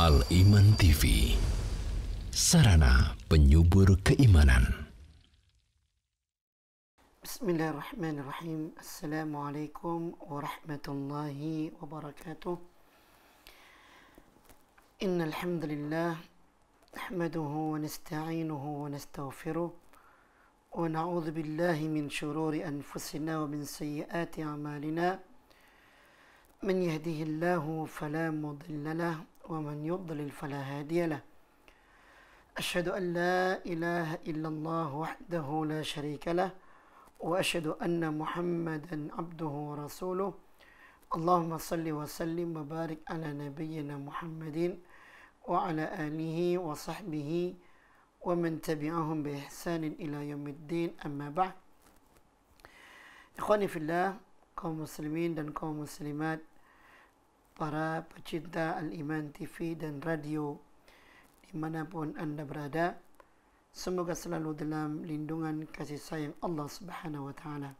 Al Iman TV Sarana penyubur keimanan Bismillahirrahmanirrahim Assalamualaikum warahmatullahi wabarakatuh إن الحمد لله نحمده ونستعينه ونستغفره ونعوذ بالله من شرور أنفسنا ومن سيئات أعمالنا من يهده الله فلا مضل له ومن يضلل فلا هادي له أشهد أن لا إله إلا الله وحده لا شريك له وأشهد أن محمدا عبده ورسوله اللهم صل وسلم وبارك على نبينا محمد وعلى آله وصحبه ومن تبعهم بإحسان إلى يوم الدين أما بعد إخواني في الله قوم مسلمين dan قوم مسلمات para pecinta Al-Iman TV dan radio dimanapun Anda berada. Semoga selalu dalam lindungan kasih sayang Allah Subhanahu wa taala.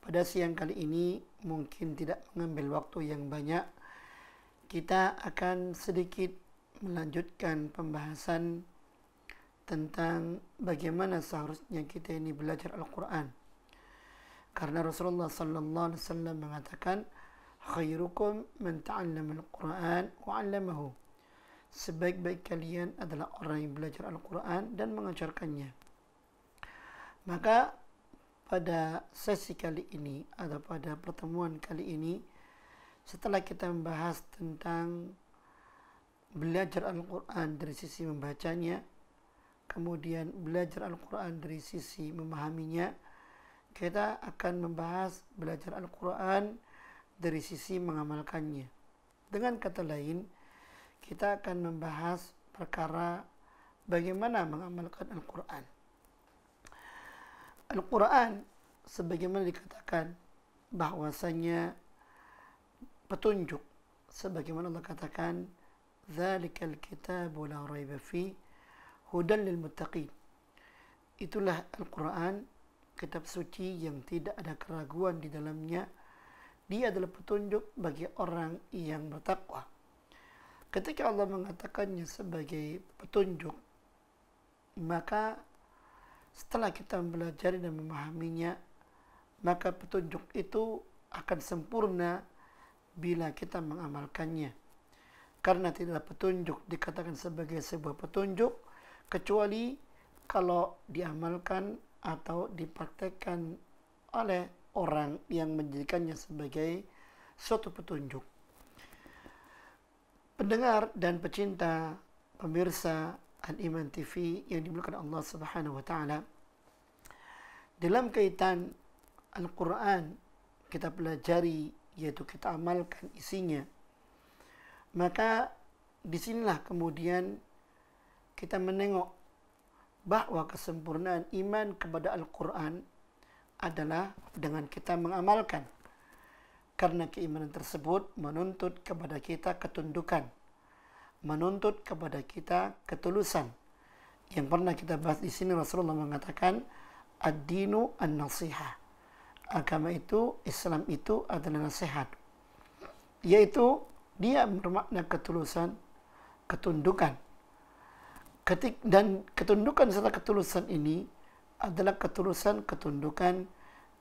Pada siang kali ini mungkin tidak mengambil waktu yang banyak. Kita akan sedikit melanjutkan pembahasan tentang bagaimana seharusnya kita ini belajar Al-Qur'an. Karena Rasulullah sallallahu alaihi wasallam mengatakan, khairukum man ta'allama al-Quran wa'allamahu. Sebaik-baik kalian adalah orang yang belajar Al-Quran dan mengajarkannya. Maka pada sesi kali ini atau pada pertemuan kali ini setelah kita membahas tentang belajar Al-Quran dari sisi membacanya, kemudian belajar Al-Quran dari sisi memahaminya, kita akan membahas belajar Al-Quran dari dari sisi mengamalkannya. Dengan kata lain, kita akan membahas perkara bagaimana mengamalkan Al-Quran. Al-Quran sebagaimana dikatakan bahwasanya petunjuk sebagaimana Allah katakan dzalikal kitabu la raiba fi hudan lil muttaqin itulah Al-Quran kitab suci yang tidak ada keraguan di dalamnya dia adalah petunjuk bagi orang yang bertakwa. Ketika Allah mengatakannya sebagai petunjuk, maka setelah kita mempelajari dan memahaminya, maka petunjuk itu akan sempurna bila kita mengamalkannya. Karena tidaklah petunjuk dikatakan sebagai sebuah petunjuk, kecuali kalau diamalkan atau dipraktekkan oleh orang yang menjadikannya sebagai suatu petunjuk. Pendengar dan pecinta pemirsa Al-Iman TV yang dimulakan Allah Subhanahu wa taala. Dalam kaitan Al-Qur'an kita pelajari yaitu kita amalkan isinya. Maka disinilah kemudian kita menengok bahawa kesempurnaan iman kepada Al-Quran adalah dengan kita mengamalkan. Karena keimanan tersebut menuntut kepada kita ketundukan, menuntut kepada kita ketulusan. Yang pernah kita bahas di sini Rasulullah mengatakan ad-dinu an-nasiha. Agama itu, Islam itu adalah nasihat. Yaitu dia bermakna ketulusan, ketundukan. Ketik, dan ketundukan serta ketulusan ini adalah ketulusan ketundukan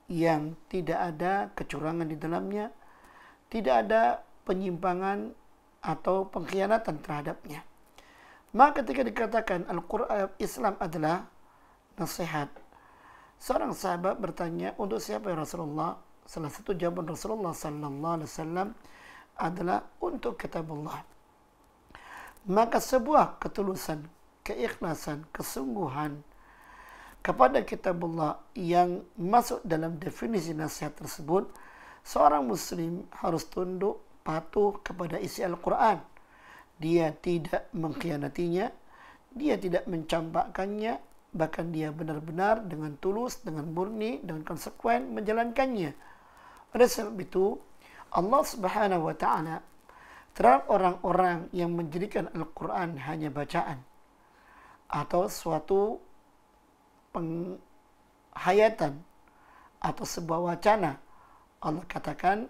yang tidak ada kecurangan di dalamnya, tidak ada penyimpangan atau pengkhianatan terhadapnya. Maka ketika dikatakan Al-Quran Islam adalah nasihat, seorang sahabat bertanya untuk siapa ya Rasulullah? Salah satu jawaban Rasulullah Sallallahu Alaihi Wasallam adalah untuk Allah. Maka sebuah ketulusan, keikhlasan, kesungguhan, kepada kitabullah yang masuk dalam definisi nasihat tersebut, seorang muslim harus tunduk patuh kepada isi Al-Quran. Dia tidak mengkhianatinya, dia tidak mencampakkannya, bahkan dia benar-benar dengan tulus, dengan murni, dengan konsekuen menjalankannya. Oleh sebab itu, Allah Subhanahu wa taala terhadap orang-orang yang menjadikan Al-Qur'an hanya bacaan atau suatu penghayatan atau sebuah wacana Allah katakan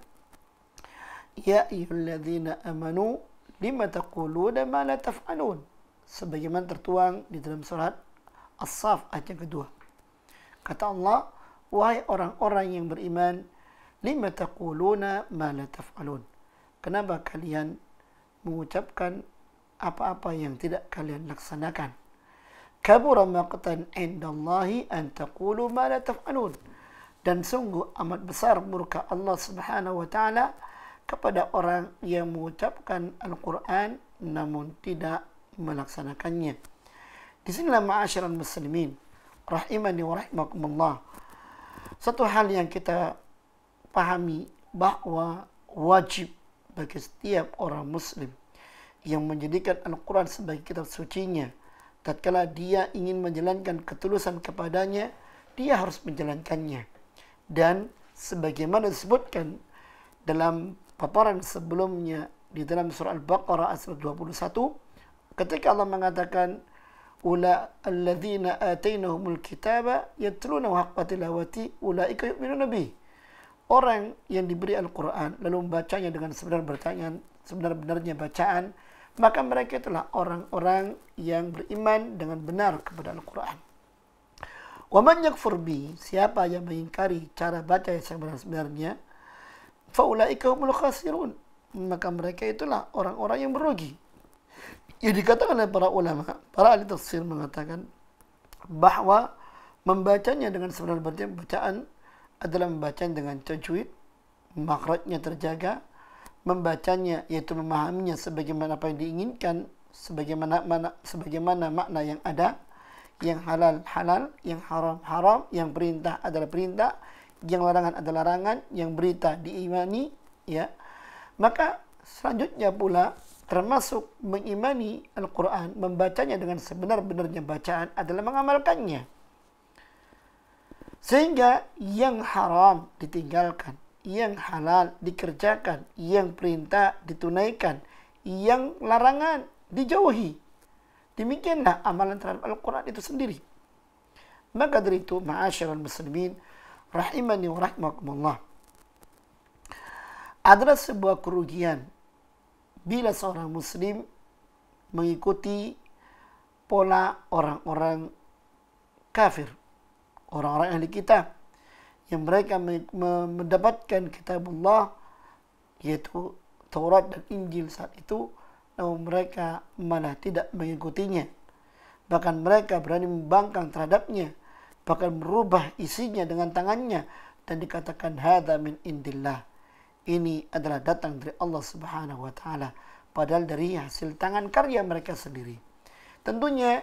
ya ayyuhallazina amanu lima taquluna ma la taf'alun sebagaimana tertuang di dalam surat As-Saf ayat yang kedua kata Allah wahai orang-orang yang beriman lima taquluna ma la taf'alun kenapa kalian mengucapkan apa-apa yang tidak kalian laksanakan kabura maqtan indallahi an taqulu ma la taf'alun dan sungguh amat besar murka Allah Subhanahu wa taala kepada orang yang mengucapkan Al-Qur'an namun tidak melaksanakannya. Di sinilah ma'asyiral muslimin rahimani wa rahimakumullah. Satu hal yang kita pahami bahwa wajib bagi setiap orang muslim yang menjadikan Al-Quran sebagai kitab sucinya tatkala dia ingin menjalankan ketulusan kepadanya, dia harus menjalankannya. Dan sebagaimana disebutkan dalam paparan sebelumnya di dalam surah Al-Baqarah ayat 21, ketika Allah mengatakan ula alladzina atainahumul kitaba yatlunahu haqqa tilawati ulaika yu'minuna bih. Orang yang diberi Al-Qur'an lalu membacanya dengan sebenar bertanya sebenar-benarnya bacaan maka mereka itulah orang-orang yang beriman dengan benar kepada Al-Quran. Waman yakfur bi, siapa yang mengingkari cara baca yang sebenar-benarnya, faulaika humul khasirun, maka mereka itulah orang-orang yang merugi. Yang dikatakan oleh para ulama, para ahli tafsir mengatakan bahwa membacanya dengan sebenar-benarnya bacaan adalah membacanya dengan tajwid, makrajnya terjaga, membacanya yaitu memahaminya sebagaimana apa yang diinginkan sebagaimana mana, sebagaimana makna yang ada yang halal halal yang haram haram yang perintah adalah perintah yang larangan adalah larangan yang berita diimani ya maka selanjutnya pula termasuk mengimani Al-Quran, membacanya dengan sebenar-benarnya bacaan adalah mengamalkannya. Sehingga yang haram ditinggalkan yang halal dikerjakan, yang perintah ditunaikan, yang larangan dijauhi. Demikianlah amalan terhadap Al-Quran itu sendiri. Maka dari itu, ma'asyiral muslimin, rahimani wa rahimakumullah. Adalah sebuah kerugian bila seorang muslim mengikuti pola orang-orang kafir, orang-orang ahli kitab yang mereka mendapatkan kitabullah yaitu Taurat dan Injil saat itu namun mereka malah tidak mengikutinya bahkan mereka berani membangkang terhadapnya bahkan merubah isinya dengan tangannya dan dikatakan hadza min indillah ini adalah datang dari Allah Subhanahu wa taala padahal dari hasil tangan karya mereka sendiri tentunya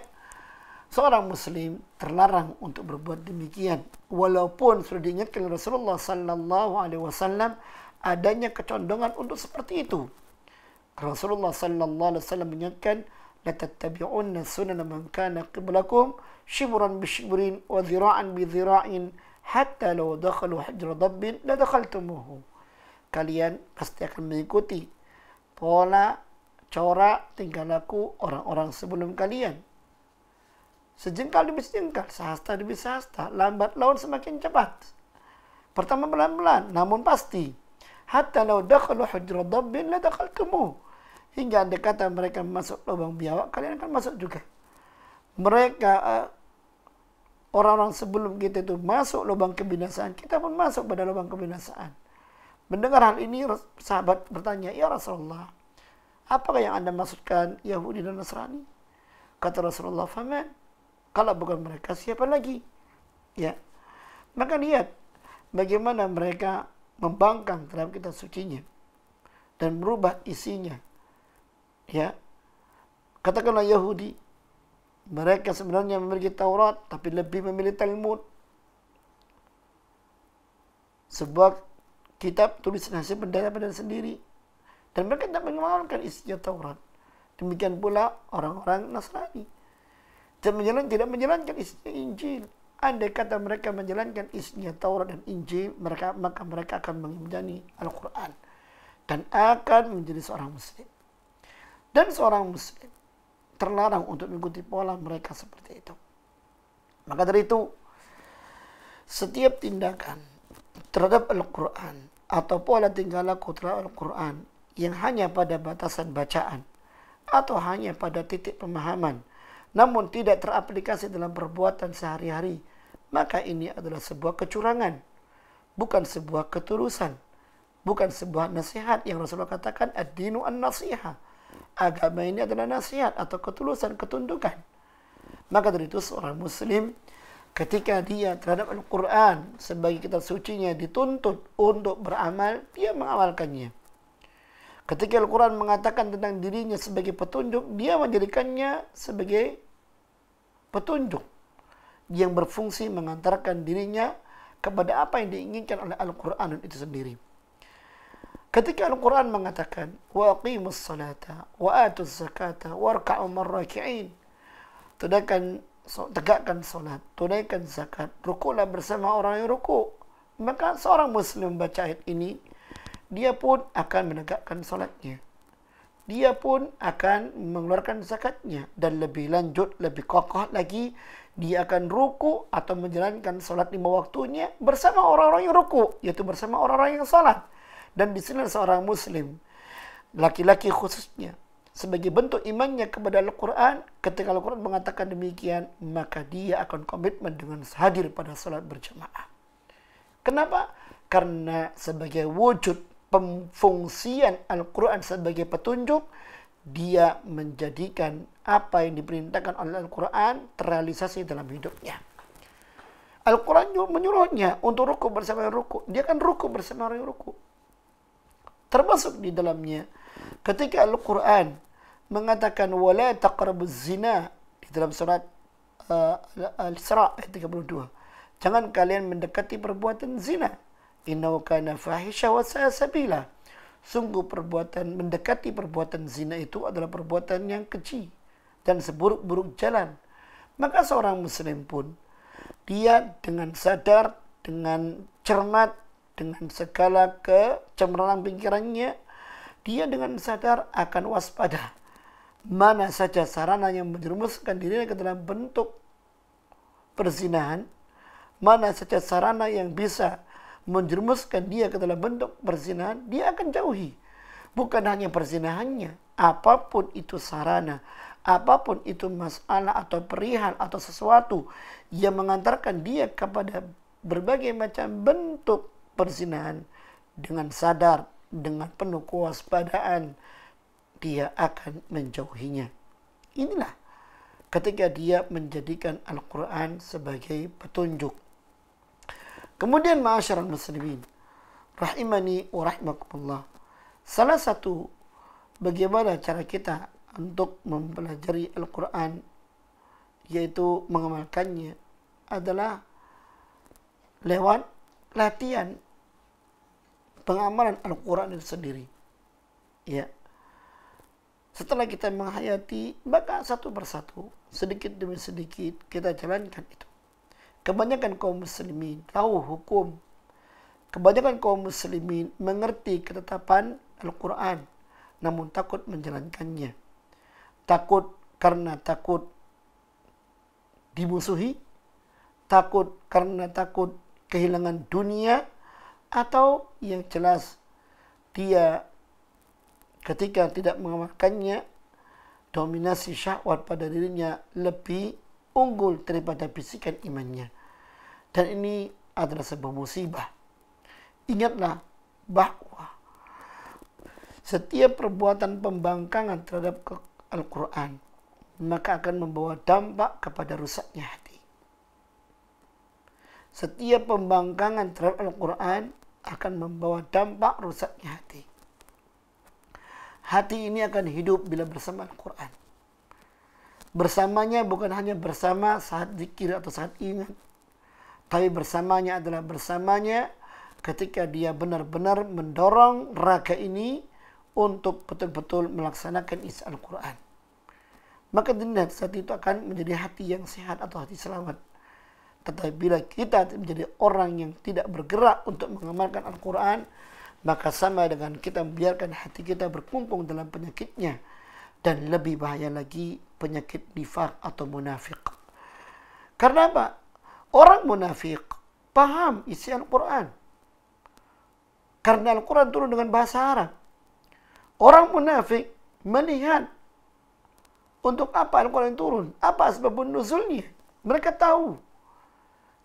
seorang muslim terlarang untuk berbuat demikian walaupun sudah diingatkan Rasulullah sallallahu alaihi wasallam adanya kecondongan untuk seperti itu Rasulullah sallallahu alaihi wasallam menyatakan: la tattabi'unna sunan man kana qiblakum shibran bi shibrin wa dhira'an bi dhira'in hatta law dakhalu hijra dabbin la dakhaltumuhu kalian pasti akan mengikuti pola corak tinggal laku orang-orang sebelum kalian Sejengkal demi sejengkal, sahasta demi sehasta, lambat laun semakin cepat. Pertama pelan-pelan, namun pasti. Hatta lau dakhalu hujra dabbin la dakhaltumu. Hingga anda kata mereka masuk lubang biawak, kalian akan masuk juga. Mereka eh, orang-orang sebelum kita itu masuk lubang kebinasaan, kita pun masuk pada lubang kebinasaan. Mendengar hal ini, sahabat bertanya, Ya Rasulullah, apakah yang anda maksudkan Yahudi dan Nasrani? Kata Rasulullah, Faman, kalau bukan mereka, siapa lagi? Ya. Maka lihat bagaimana mereka membangkang terhadap kita sucinya dan merubah isinya. Ya. Katakanlah Yahudi, mereka sebenarnya memiliki Taurat tapi lebih memilih Talmud. Sebuah kitab tulisan hasil pendeta-pendeta sendiri. Dan mereka tidak mengamalkan isinya Taurat. Demikian pula orang-orang Nasrani dan menjalankan tidak menjalankan isinya Injil. Andai kata mereka menjalankan isinya Taurat dan Injil, mereka maka mereka akan mengimani Al-Quran dan akan menjadi seorang Muslim. Dan seorang Muslim terlarang untuk mengikuti pola mereka seperti itu. Maka dari itu, setiap tindakan terhadap Al-Quran atau pola tinggal laku terhadap Al-Quran yang hanya pada batasan bacaan atau hanya pada titik pemahaman namun tidak teraplikasi dalam perbuatan sehari-hari, maka ini adalah sebuah kecurangan, bukan sebuah ketulusan, bukan sebuah nasihat yang Rasulullah katakan ad-dinu an-nasiha. Agama ini adalah nasihat atau ketulusan, ketundukan. Maka dari itu seorang muslim ketika dia terhadap Al-Quran sebagai kitab sucinya dituntut untuk beramal, dia mengawalkannya Ketika Al-Quran mengatakan tentang dirinya sebagai petunjuk, dia menjadikannya sebagai petunjuk yang berfungsi mengantarkan dirinya kepada apa yang diinginkan oleh Al-Quran itu sendiri. Ketika Al-Quran mengatakan, وَاقِيمُ الصَّلَاةَ وَآتُ الزَّكَاةَ وَارْكَعُ مَرَّكِعِينَ Tegakkan, tegakkan salat, tunaikan zakat, rukulah bersama orang yang ruku. Maka seorang Muslim membaca ayat ini, dia pun akan menegakkan salatnya. dia pun akan mengeluarkan zakatnya dan lebih lanjut, lebih kokoh lagi dia akan ruku atau menjalankan sholat lima waktunya bersama orang-orang yang ruku, yaitu bersama orang-orang yang sholat. Dan di sini seorang muslim, laki-laki khususnya, sebagai bentuk imannya kepada Al-Quran, ketika Al-Quran mengatakan demikian, maka dia akan komitmen dengan hadir pada sholat berjamaah. Kenapa? Karena sebagai wujud pemfungsian Al-Quran sebagai petunjuk, dia menjadikan apa yang diperintahkan oleh Al-Quran terrealisasi dalam hidupnya. Al-Quran menyuruhnya untuk ruku bersama yang ruku. Dia kan ruku bersama orang yang ruku. Termasuk di dalamnya ketika Al-Quran mengatakan wala taqrabuz zina di dalam surat uh, Al-Isra ayat 32. Jangan kalian mendekati perbuatan zina innahu kana wa sabila. Sungguh perbuatan mendekati perbuatan zina itu adalah perbuatan yang keji dan seburuk-buruk jalan. Maka seorang muslim pun dia dengan sadar, dengan cermat, dengan segala kecemerlangan pikirannya, dia dengan sadar akan waspada. Mana saja sarana yang menjerumuskan dirinya ke dalam bentuk perzinahan, mana saja sarana yang bisa menjerumuskan dia ke dalam bentuk perzinahan, dia akan jauhi. Bukan hanya perzinahannya, apapun itu sarana, apapun itu masalah atau perihal atau sesuatu yang mengantarkan dia kepada berbagai macam bentuk perzinahan dengan sadar, dengan penuh kewaspadaan, dia akan menjauhinya. Inilah ketika dia menjadikan Al-Quran sebagai petunjuk Kemudian ma'asyiral muslimin, rahimani wa rahimakumullah. Salah satu bagaimana cara kita untuk mempelajari Al-Qur'an yaitu mengamalkannya adalah lewat latihan pengamalan Al-Qur'an itu sendiri. Ya. Setelah kita menghayati, maka satu persatu, sedikit demi sedikit kita jalankan itu. Kebanyakan kaum muslimin tahu hukum. Kebanyakan kaum muslimin mengerti ketetapan Al-Quran, namun takut menjalankannya. Takut karena takut dimusuhi, takut karena takut kehilangan dunia, atau yang jelas dia ketika tidak mengamalkannya dominasi syahwat pada dirinya lebih unggul daripada bisikan imannya. Dan ini adalah sebuah musibah. Ingatlah bahwa setiap perbuatan pembangkangan terhadap Al-Quran maka akan membawa dampak kepada rusaknya hati. Setiap pembangkangan terhadap Al-Quran akan membawa dampak rusaknya hati. Hati ini akan hidup bila bersama Al-Quran. Bersamanya bukan hanya bersama saat zikir atau saat ingat, tapi bersamanya adalah bersamanya ketika dia benar-benar mendorong raga ini untuk betul-betul melaksanakan isi Al-Quran. Maka dilihat saat itu akan menjadi hati yang sehat atau hati selamat. Tetapi bila kita menjadi orang yang tidak bergerak untuk mengamalkan Al-Quran, maka sama dengan kita membiarkan hati kita berkumpul dalam penyakitnya. Dan lebih bahaya lagi penyakit nifak atau munafik. Karena apa? Orang munafik paham isi Al-Quran. Karena Al-Quran turun dengan bahasa Arab. Orang munafik melihat untuk apa Al-Quran turun, apa sebab nuzulnya. Mereka tahu.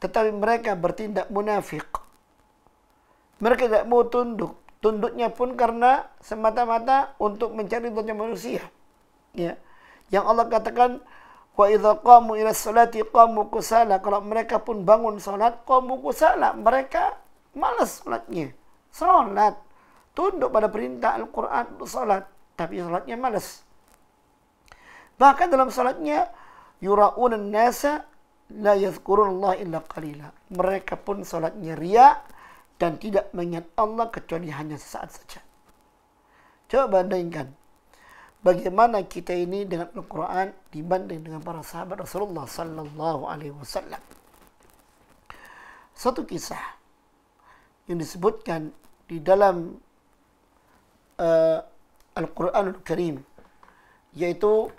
Tetapi mereka bertindak munafik. Mereka tidak mau tunduk. Tunduknya pun karena semata-mata untuk mencari tujuan manusia. Ya. Yang Allah katakan, Wa idza qamu ila salati qamu kusala. Kalau mereka pun bangun salat, qamu kusala, mereka malas salatnya. Salat tunduk pada perintah Al-Qur'an untuk salat, tapi salatnya malas. Bahkan dalam salatnya yurauna an-nasa la yadhkurun Allah illa qalila. Mereka pun salatnya riya dan tidak mengingat Allah kecuali hanya sesaat saja. Coba bandingkan. bagaimana kita ini dengan Al-Quran dibanding dengan para sahabat Rasulullah Sallallahu Alaihi Wasallam. Satu kisah yang disebutkan di dalam uh, Al-Quranul Karim yaitu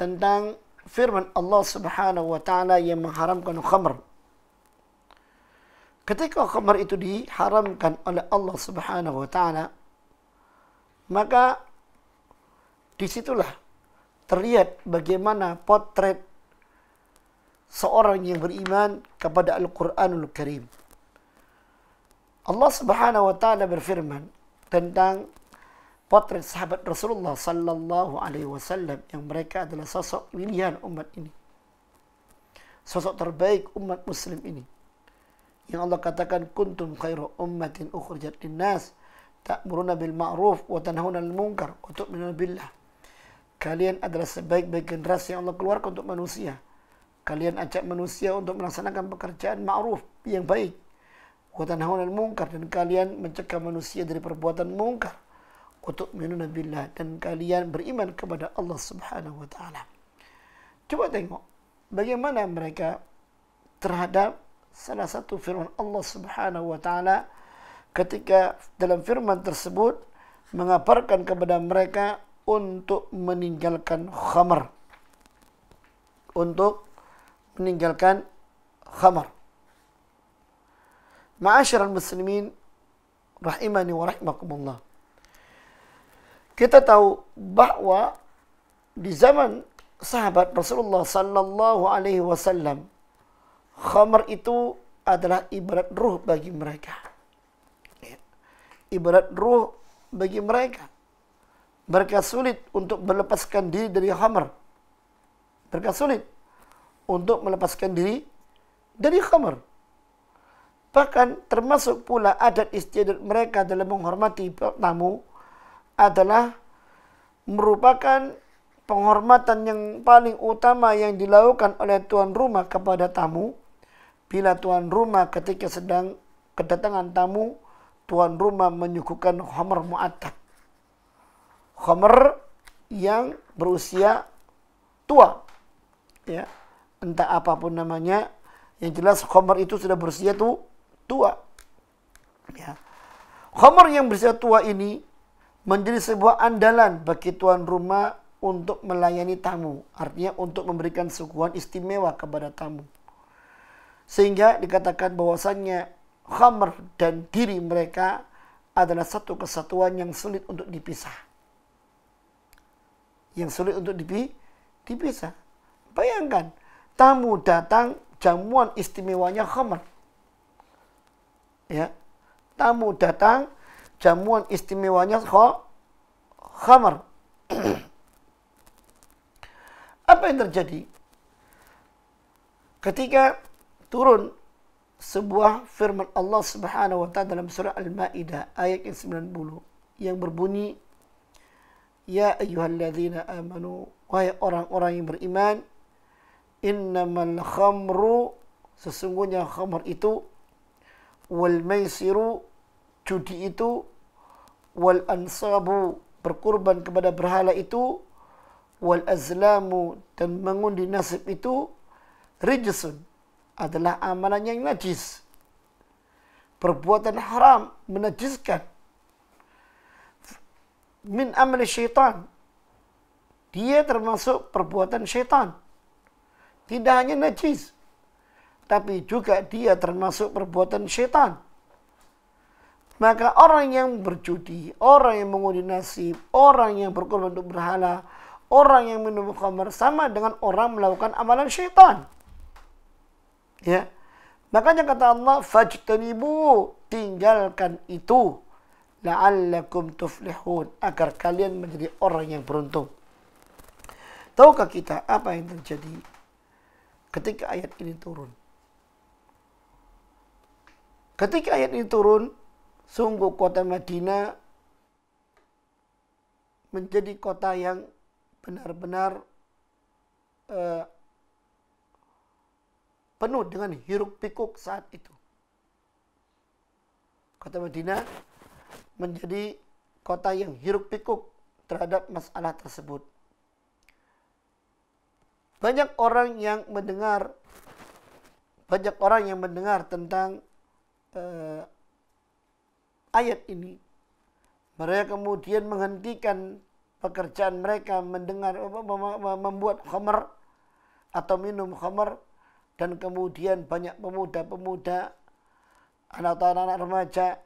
tentang firman Allah Subhanahu wa taala yang mengharamkan khamr. Ketika khamr itu diharamkan oleh Allah Subhanahu wa taala, maka disitulah terlihat bagaimana potret seorang yang beriman kepada Al-Quranul Karim. Allah Subhanahu wa taala berfirman tentang potret sahabat Rasulullah sallallahu alaihi wasallam yang mereka adalah sosok pilihan umat ini. Sosok terbaik umat muslim ini. Yang Allah katakan kuntum khairu ummatin ukhrijat linnas ta'muruna bil ma'ruf wa tanhauna al munkar wa tu'minuna billah. Kalian adalah sebaik-baik generasi yang Allah keluarkan untuk manusia. Kalian ajak manusia untuk melaksanakan pekerjaan ma'ruf yang baik. hawa dan mungkar. Dan kalian mencegah manusia dari perbuatan mungkar. Untuk minuna billah. Dan kalian beriman kepada Allah subhanahu wa ta'ala. Coba tengok. Bagaimana mereka terhadap salah satu firman Allah subhanahu wa ta'ala ketika dalam firman tersebut mengabarkan kepada mereka untuk meninggalkan khamar. Untuk meninggalkan khamar. Ma'asyiral muslimin rahimani wa rahimakumullah. Kita tahu bahwa di zaman sahabat Rasulullah sallallahu alaihi wasallam khamar itu adalah ibarat ruh bagi mereka. Ya. Ibarat ruh bagi mereka mereka sulit untuk melepaskan diri dari khamar. Mereka sulit untuk melepaskan diri dari khamar. Bahkan termasuk pula adat istiadat mereka dalam menghormati tamu adalah merupakan penghormatan yang paling utama yang dilakukan oleh tuan rumah kepada tamu. Bila tuan rumah ketika sedang kedatangan tamu, tuan rumah menyuguhkan khamar mu'atak khomer yang berusia tua. Ya, entah apapun namanya, yang jelas khomer itu sudah berusia tu tua. Ya. Khomer yang berusia tua ini menjadi sebuah andalan bagi tuan rumah untuk melayani tamu, artinya untuk memberikan sukuan istimewa kepada tamu. Sehingga dikatakan bahwasannya khamr dan diri mereka adalah satu kesatuan yang sulit untuk dipisah yang sulit untuk dipisah. Bayangkan, tamu datang jamuan istimewanya khamar. Ya. Tamu datang jamuan istimewanya khamar. Apa yang terjadi? Ketika turun sebuah firman Allah Subhanahu wa taala dalam surah Al-Maidah ayat yang 90 yang berbunyi Ya ayyuhalladzina amanu Wahai orang-orang yang beriman Innamal khamru Sesungguhnya khamr itu Wal maisiru Judi itu Wal ansabu Berkurban kepada berhala itu Wal azlamu Dan mengundi nasib itu Rijisun Adalah amalan yang najis Perbuatan haram Menajiskan min amal syaitan. Dia termasuk perbuatan syaitan. Tidak hanya najis, tapi juga dia termasuk perbuatan syaitan. Maka orang yang berjudi, orang yang mengundi nasib, orang yang berkorban untuk berhala, orang yang minum khamar sama dengan orang melakukan amalan syaitan. Ya. Makanya kata Allah, fajtanibu, tinggalkan itu la'allakum tuflihun agar kalian menjadi orang yang beruntung. Tahukah kita apa yang terjadi ketika ayat ini turun? Ketika ayat ini turun, sungguh kota Madinah menjadi kota yang benar-benar uh, penuh dengan hiruk pikuk saat itu. Kota Madinah menjadi kota yang hiruk pikuk terhadap masalah tersebut. Banyak orang yang mendengar banyak orang yang mendengar tentang eh, ayat ini. Mereka kemudian menghentikan pekerjaan mereka mendengar membuat khamar atau minum khamar dan kemudian banyak pemuda-pemuda anak-anak remaja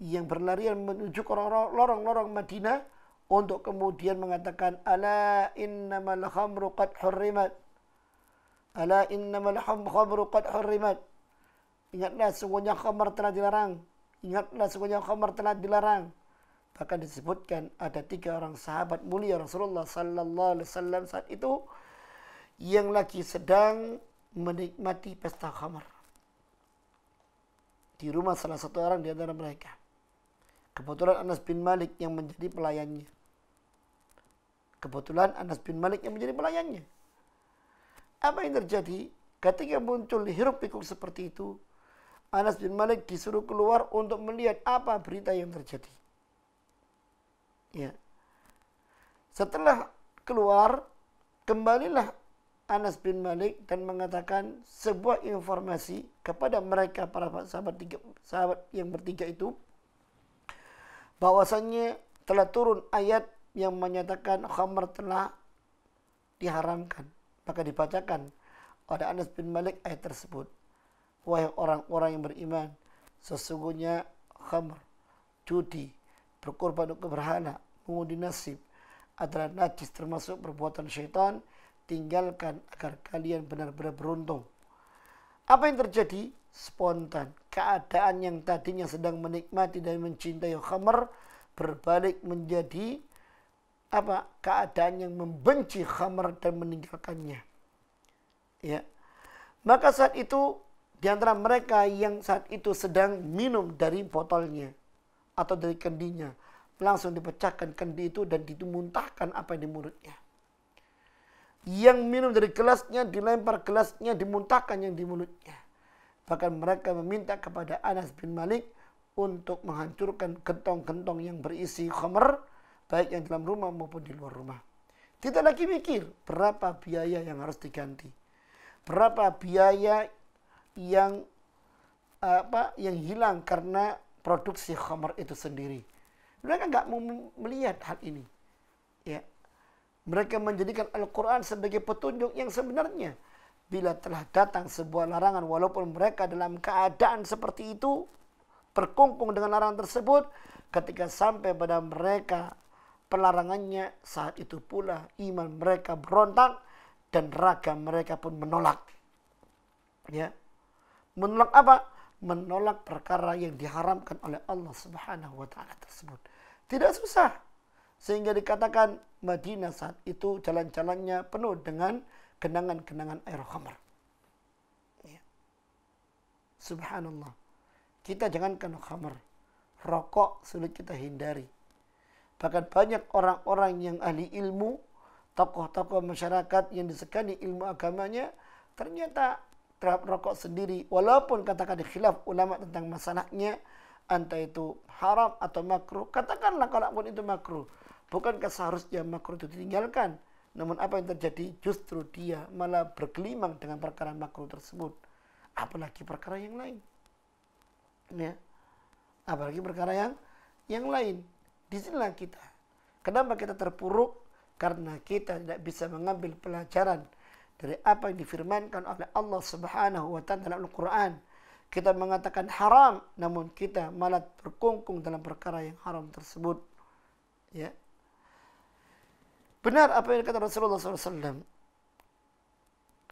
yang berlarian menuju ke lorong-lorong Madinah untuk kemudian mengatakan ala innamal khamru qad hurrimat ala innamal khamru qad hurrimat ingatlah sungguhnya khamr telah dilarang ingatlah sungguhnya khamr telah dilarang bahkan disebutkan ada tiga orang sahabat mulia Rasulullah sallallahu alaihi wasallam saat itu yang lagi sedang menikmati pesta khamr di rumah salah satu orang di antara mereka. Kebetulan Anas bin Malik yang menjadi pelayannya. Kebetulan Anas bin Malik yang menjadi pelayannya. Apa yang terjadi? Ketika muncul hiruk pikuk seperti itu, Anas bin Malik disuruh keluar untuk melihat apa berita yang terjadi. Ya. Setelah keluar, kembalilah Anas bin Malik dan mengatakan sebuah informasi kepada mereka para sahabat tiga, sahabat yang bertiga itu bahwasannya telah turun ayat yang menyatakan khamr telah diharamkan. Maka dibacakan oleh Anas bin Malik ayat tersebut. Wahai orang-orang yang beriman, sesungguhnya khamr, judi, berkorban untuk berhala, mengundi nasib, adalah najis termasuk perbuatan syaitan, tinggalkan agar kalian benar-benar beruntung. Apa yang terjadi? Spontan. Keadaan yang tadinya sedang menikmati dan mencintai khamar berbalik menjadi apa? Keadaan yang membenci khamar dan meninggalkannya. Ya. Maka saat itu di antara mereka yang saat itu sedang minum dari botolnya atau dari kendinya langsung dipecahkan kendi itu dan dimuntahkan apa di mulutnya. Yang minum dari gelasnya dilempar gelasnya dimuntahkan yang di mulutnya. Bahkan mereka meminta kepada Anas bin Malik untuk menghancurkan gentong-gentong yang berisi khamar baik yang dalam rumah maupun di luar rumah. Tidak lagi mikir berapa biaya yang harus diganti. Berapa biaya yang eh, apa yang hilang karena produksi khamar itu sendiri. Mereka nggak mau melihat hal ini. Ya, mereka menjadikan Al-Quran sebagai petunjuk yang sebenarnya. Bila telah datang sebuah larangan walaupun mereka dalam keadaan seperti itu berkongkong dengan larangan tersebut ketika sampai pada mereka pelarangannya saat itu pula iman mereka berontak dan raga mereka pun menolak. Ya. Menolak apa? Menolak perkara yang diharamkan oleh Allah Subhanahu wa taala tersebut. Tidak susah sehingga dikatakan Madinah saat itu jalan-jalannya penuh dengan genangan-genangan air khamar. Ya. Subhanallah. Kita jangankan khamar. rokok sulit kita hindari. Bahkan banyak orang-orang yang ahli ilmu, tokoh-tokoh masyarakat yang disegani ilmu agamanya, ternyata terhadap rokok sendiri, walaupun katakan khilaf ulama tentang masalahnya, entah itu haram atau makruh, katakanlah kalau pun itu makruh. Bukankah seharusnya makruh itu ditinggalkan? Namun apa yang terjadi? Justru dia malah bergelimang dengan perkara makruh tersebut. Apalagi perkara yang lain. Ya. Apalagi perkara yang yang lain. Di sinilah kita. Kenapa kita terpuruk? Karena kita tidak bisa mengambil pelajaran dari apa yang difirmankan oleh Allah Subhanahu wa taala dalam Al-Qur'an kita mengatakan haram namun kita malah berkungkung dalam perkara yang haram tersebut ya benar apa yang kata Rasulullah SAW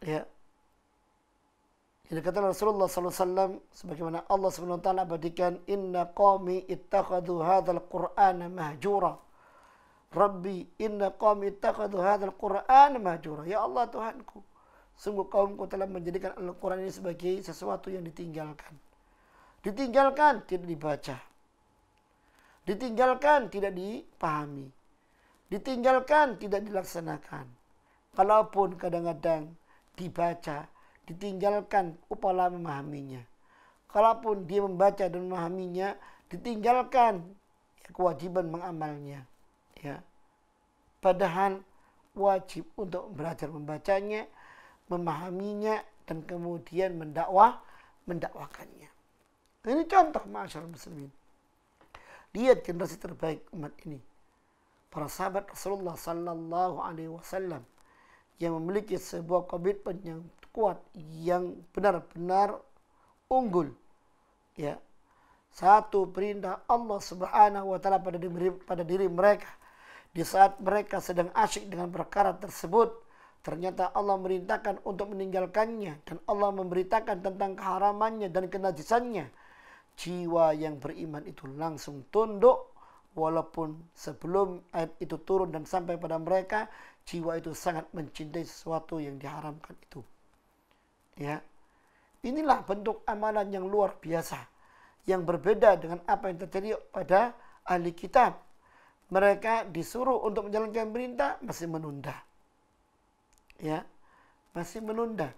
ya yang kata Rasulullah SAW sebagaimana Allah Subhanahu Wa Taala berikan inna qawmi ittaqadu hadal Qur'an mahjura Rabbi inna qawmi ittaqadu hadal Qur'an mahjura ya Allah Tuhanku Sungguh kaum kaumku telah menjadikan Al-Quran ini sebagai sesuatu yang ditinggalkan. Ditinggalkan, tidak dibaca. Ditinggalkan, tidak dipahami. Ditinggalkan, tidak dilaksanakan. Kalaupun kadang-kadang dibaca, ditinggalkan upaya memahaminya. Kalaupun dia membaca dan memahaminya, ditinggalkan kewajiban mengamalnya. Ya. Padahal wajib untuk belajar membacanya, memahaminya dan kemudian mendakwah mendakwakannya. ini contoh masyarakat muslimin. Lihat generasi terbaik umat ini. Para sahabat Rasulullah sallallahu alaihi wasallam yang memiliki sebuah komitmen yang kuat yang benar-benar unggul. Ya. Satu perintah Allah Subhanahu wa taala pada diri, pada diri mereka di saat mereka sedang asyik dengan perkara tersebut Ternyata Allah merintahkan untuk meninggalkannya dan Allah memberitakan tentang keharamannya dan kenajisannya. Jiwa yang beriman itu langsung tunduk walaupun sebelum ayat itu turun dan sampai pada mereka, jiwa itu sangat mencintai sesuatu yang diharamkan itu. Ya. Inilah bentuk amalan yang luar biasa yang berbeda dengan apa yang terjadi pada ahli kitab. Mereka disuruh untuk menjalankan perintah masih menunda ya masih menunda.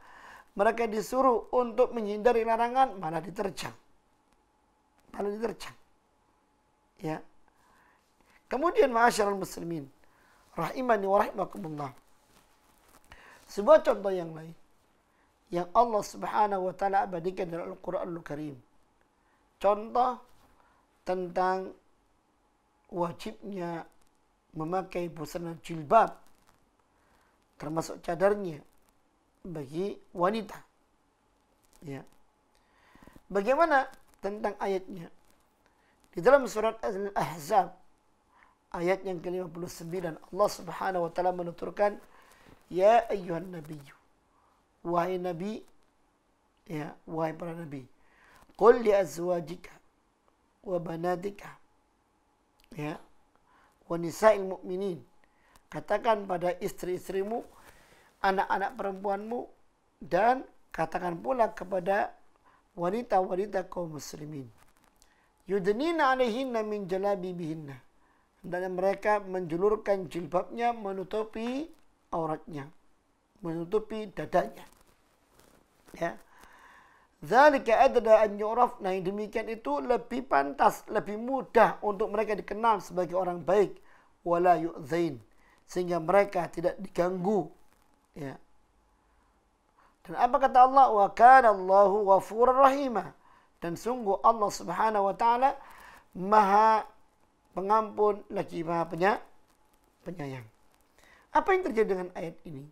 Mereka disuruh untuk menghindari larangan malah diterjang. Malah diterjang. Ya. Kemudian masyarakat muslimin rahimani wa rahimakumullah. Sebuah contoh yang lain yang Allah Subhanahu wa taala abadikan dalam al Qur'an Al Karim. Contoh tentang wajibnya memakai busana jilbab termasuk cadarnya bagi wanita. Ya. Bagaimana tentang ayatnya? Di dalam surat Al-Ahzab ayat yang ke-59 Allah Subhanahu wa taala menuturkan ya ayyuhan nabiyyu wahai nabi ya wahai para nabi qul li azwajika wa banatika ya wa nisa'il mu'minin Katakan pada istri-istrimu, anak-anak perempuanmu, dan katakan pula kepada wanita-wanita kaum muslimin. Yudnina alaihinna min jalabi bihinna. Dan mereka menjulurkan jilbabnya menutupi auratnya. Menutupi dadanya. Ya. Zalika adna an yu'raf. Nah, demikian itu lebih pantas, lebih mudah untuk mereka dikenal sebagai orang baik. Wala yu'zain sehingga mereka tidak diganggu ya dan apa kata Allah wa kana Allahu ghafurur rahima dan sungguh Allah Subhanahu wa taala Maha pengampun lagi Maha penya, penyayang apa yang terjadi dengan ayat ini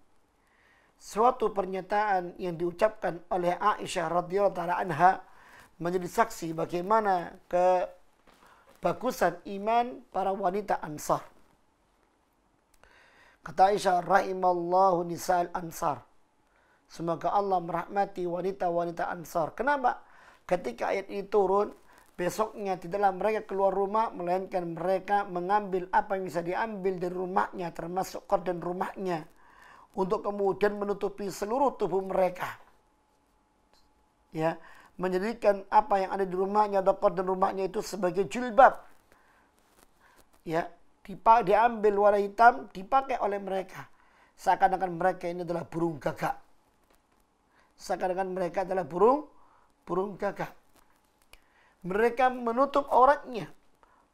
suatu pernyataan yang diucapkan oleh Aisyah radhiyallahu anha menjadi saksi bagaimana kebagusan iman para wanita Ansar Kata Aisyah, rahimallahu nisa'al ansar. Semoga Allah merahmati wanita-wanita ansar. Kenapa? Ketika ayat ini turun, besoknya tidaklah mereka keluar rumah, melainkan mereka mengambil apa yang bisa diambil dari rumahnya, termasuk korden rumahnya. Untuk kemudian menutupi seluruh tubuh mereka. Ya, menjadikan apa yang ada di rumahnya atau korden rumahnya itu sebagai jilbab. Ya, diambil warna hitam dipakai oleh mereka seakan-akan mereka ini adalah burung gagak seakan-akan mereka adalah burung burung gagak mereka menutup auratnya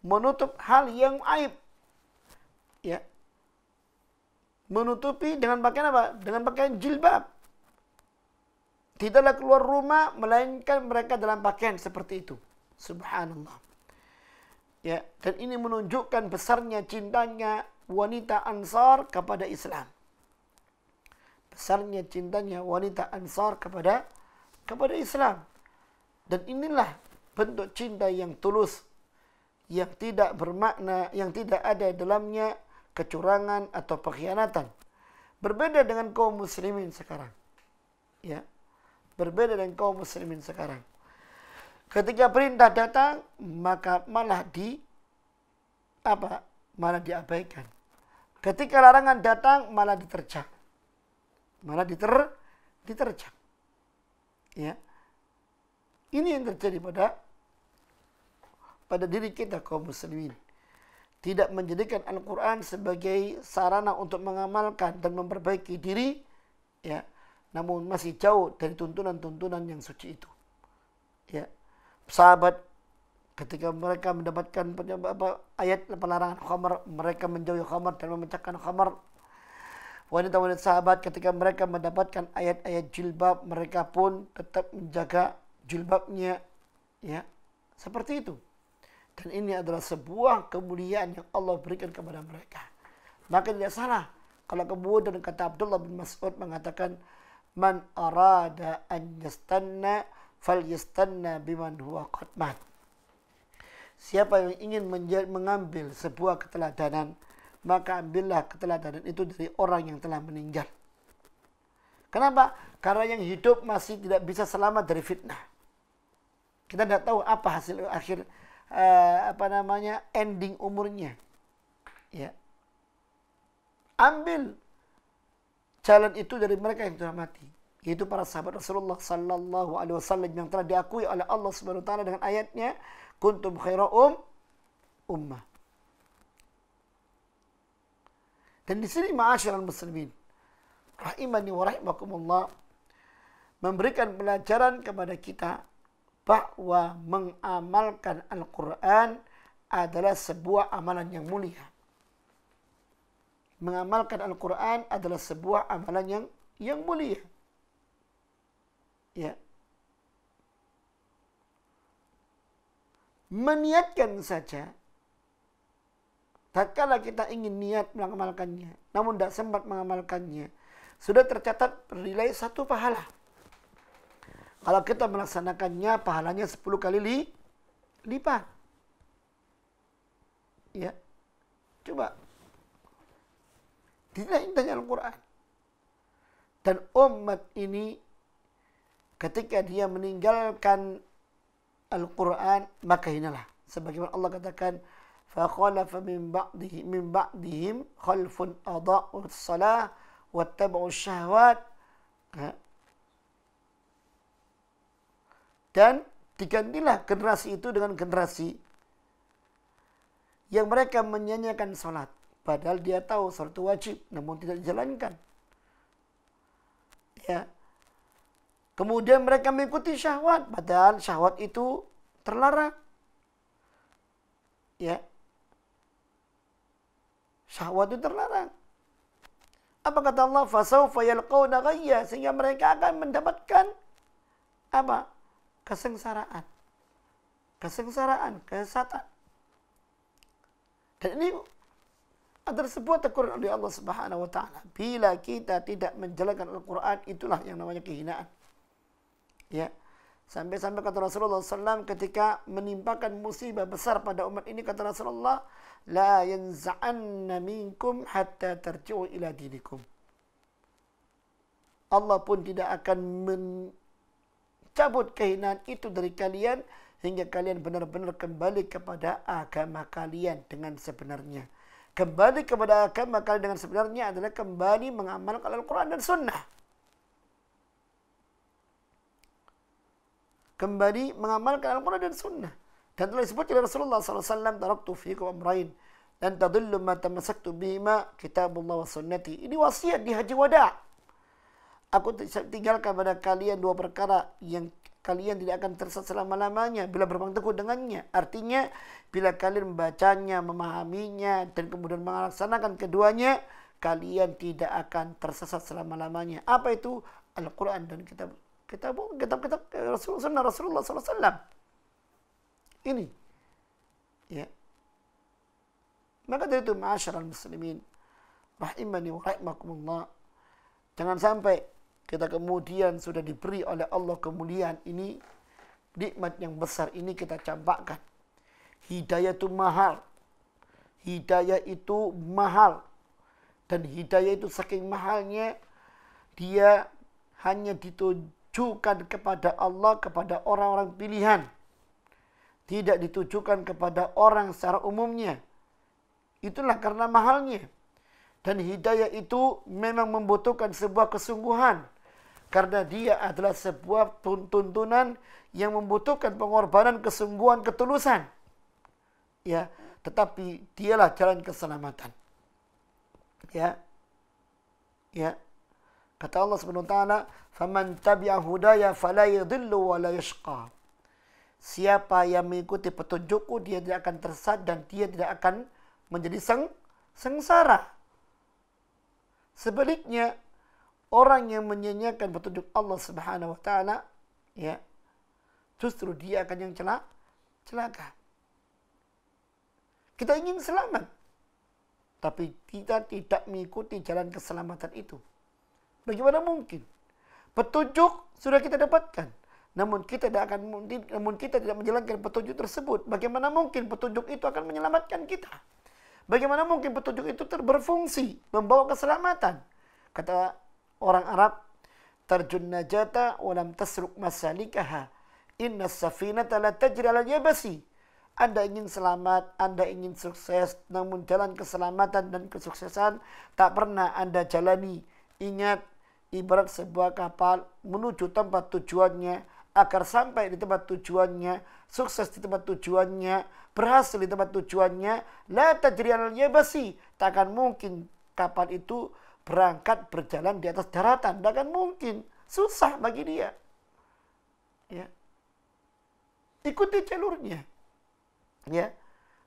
menutup hal yang aib ya menutupi dengan pakaian apa dengan pakaian jilbab tidaklah keluar rumah melainkan mereka dalam pakaian seperti itu subhanallah Ya, dan ini menunjukkan besarnya cintanya wanita Ansar kepada Islam. Besarnya cintanya wanita Ansar kepada kepada Islam. Dan inilah bentuk cinta yang tulus yang tidak bermakna, yang tidak ada dalamnya kecurangan atau pengkhianatan. Berbeda dengan kaum muslimin sekarang. Ya. Berbeda dengan kaum muslimin sekarang. Ketika perintah datang, maka malah di apa? Malah diabaikan. Ketika larangan datang, malah diterjang. Malah diter diterjang. Ya. Ini yang terjadi pada pada diri kita kaum muslimin. Tidak menjadikan Al-Qur'an sebagai sarana untuk mengamalkan dan memperbaiki diri, ya. Namun masih jauh dari tuntunan-tuntunan yang suci itu. Ya, sahabat ketika mereka mendapatkan apa, ayat pelarangan khamar mereka menjauhi khamar dan memecahkan khamar wanita-wanita sahabat ketika mereka mendapatkan ayat-ayat jilbab mereka pun tetap menjaga jilbabnya ya seperti itu dan ini adalah sebuah kemuliaan yang Allah berikan kepada mereka maka tidak salah kalau kemudian kata Abdullah bin Mas'ud mengatakan man arada an yastanna yastanna biman huwa Siapa yang ingin mengambil sebuah keteladanan, maka ambillah keteladanan itu dari orang yang telah meninggal. Kenapa? Karena yang hidup masih tidak bisa selamat dari fitnah. Kita tidak tahu apa hasil akhir eh, apa namanya ending umurnya. Ya. Ambil jalan itu dari mereka yang sudah mati yaitu para sahabat Rasulullah sallallahu alaihi wasallam yang telah diakui oleh Allah Subhanahu wa taala dengan ayatnya kuntum khaira um ummah. Dan di sini ma'asyiral muslimin rahimani wa rahimakumullah memberikan pelajaran kepada kita bahwa mengamalkan Al-Qur'an adalah sebuah amalan yang mulia. Mengamalkan Al-Qur'an adalah sebuah amalan yang yang mulia ya meniatkan saja Tak tatkala kita ingin niat mengamalkannya namun tidak sempat mengamalkannya sudah tercatat nilai satu pahala kalau kita melaksanakannya pahalanya 10 kali li, lipat ya coba tidak intinya Al-Quran dan umat ini ketika dia meninggalkan Al-Quran maka hinalah sebagaimana Allah katakan فَخَلَفَ مِنْ بَعْدِهِمْ, من بعدهم خَلْفٌ أَضَاءُوا الصَّلَاةِ وَاتَّبَعُوا الشَّهْوَاتِ dan digantilah generasi itu dengan generasi yang mereka menyanyikan salat padahal dia tahu salat itu wajib namun tidak dijalankan ya Kemudian mereka mengikuti syahwat, padahal syahwat itu terlarang. Ya. Syahwat itu terlarang. Apa kata Allah? Fasaufa yalqawna ghayya. Sehingga mereka akan mendapatkan apa? Kesengsaraan. Kesengsaraan, kesesatan. Dan ini ada sebuah tegur oleh Allah Subhanahu wa taala. Bila kita tidak menjalankan Al-Qur'an itulah yang namanya kehinaan. Ya. Sampai-sampai kata Rasulullah SAW ketika menimpakan musibah besar pada umat ini kata Rasulullah, La yanza'anna minkum hatta terju'u ila dinikum. Allah pun tidak akan mencabut kehinaan itu dari kalian hingga kalian benar-benar kembali kepada agama kalian dengan sebenarnya. Kembali kepada agama kalian dengan sebenarnya adalah kembali mengamalkan Al-Quran dan Sunnah. kembali mengamalkan Al-Quran dan Sunnah. Dan telah disebut oleh Rasulullah SAW, Taraktu fiikum amrain. Dan tadullu ma tamasaktu bihima kitabullah wa sunnati. Ini wasiat di Haji Wada. Aku tinggalkan pada kalian dua perkara yang kalian tidak akan tersesat selama-lamanya bila berpegang teguh dengannya. Artinya, bila kalian membacanya, memahaminya, dan kemudian melaksanakan keduanya, kalian tidak akan tersesat selama-lamanya. Apa itu? Al-Quran dan kitab kita kitab-kitab Rasul sunnah Rasulullah SAW. Ini. Ya. Maka dari itu ma'asyiral muslimin rahimani wa rahimakumullah. Jangan sampai kita kemudian sudah diberi oleh Allah kemuliaan ini nikmat yang besar ini kita campakkan. Hidayah itu mahal. Hidayah itu mahal. Dan hidayah itu saking mahalnya dia hanya ditunjuk ditujukan kepada Allah, kepada orang-orang pilihan. Tidak ditujukan kepada orang secara umumnya. Itulah karena mahalnya. Dan hidayah itu memang membutuhkan sebuah kesungguhan. Karena dia adalah sebuah tuntunan yang membutuhkan pengorbanan, kesungguhan, ketulusan. Ya, tetapi dialah jalan keselamatan. Ya. Ya. Kata Allah Subhanahu wa taala, "Faman tabi'a hudaya fala yadhillu wa la yashqa." Siapa yang mengikuti petunjukku dia tidak akan tersesat dan dia tidak akan menjadi seng sengsara. Sebaliknya, orang yang menyanyikan petunjuk Allah Subhanahu wa taala, ya, justru dia akan yang celak celaka. Kita ingin selamat, tapi kita tidak mengikuti jalan keselamatan itu. Bagaimana mungkin? Petunjuk sudah kita dapatkan. Namun kita tidak akan namun kita tidak menjalankan petunjuk tersebut. Bagaimana mungkin petunjuk itu akan menyelamatkan kita? Bagaimana mungkin petunjuk itu terberfungsi membawa keselamatan? Kata orang Arab, terjun najata walam tasruk masalikaha. Inna safinata la tajri yabasi. Anda ingin selamat, Anda ingin sukses, namun jalan keselamatan dan kesuksesan tak pernah Anda jalani. Ingat, ibarat sebuah kapal menuju tempat tujuannya agar sampai di tempat tujuannya, sukses di tempat tujuannya, berhasil di tempat tujuannya, la tajrian basi. Tak akan mungkin kapal itu berangkat berjalan di atas daratan. takkan mungkin. Susah bagi dia. Ya. Ikuti jalurnya. Ya.